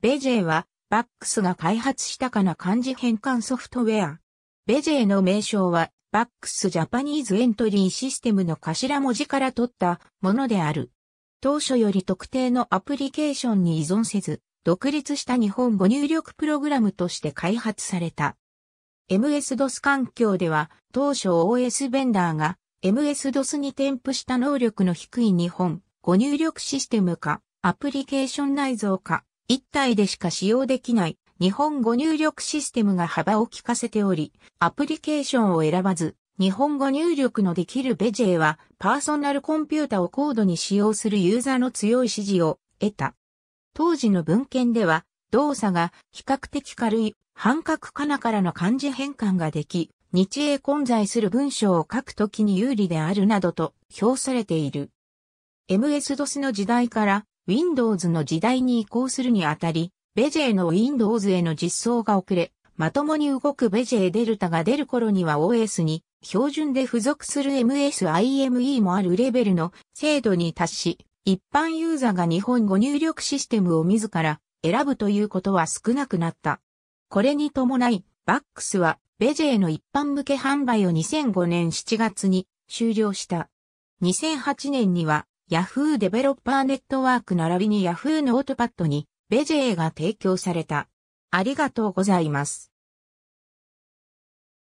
ベジェは、バックスが開発したかな漢字変換ソフトウェア。ベジェの名称は、バックスジャパニーズエントリーシステムの頭文字から取ったものである。当初より特定のアプリケーションに依存せず、独立した日本語入力プログラムとして開発された。MS-DOS 環境では、当初 OS ベンダーが MS-DOS に添付した能力の低い日本語入力システム化、アプリケーション内蔵化、一体でしか使用できない日本語入力システムが幅を利かせており、アプリケーションを選ばず、日本語入力のできるベジェは、パーソナルコンピュータを高度に使用するユーザーの強い支持を得た。当時の文献では、動作が比較的軽い、半角かなからの漢字変換ができ、日英混在する文章を書くときに有利であるなどと評されている。MS-DOS の時代から Windows の時代に移行するにあたり、ベジェの Windows への実装が遅れ、まともに動くベジェデルタが出る頃には OS に標準で付属する MSIME もあるレベルの精度に達し、一般ユーザーが日本語入力システムを自ら選ぶということは少なくなった。これに伴い、バックスはベジェの一般向け販売を2005年7月に終了した。2008年には Yahoo デベロッパーネットワーク並びに Yahoo ノートパッドにベジェが提供された。ありがとうございます。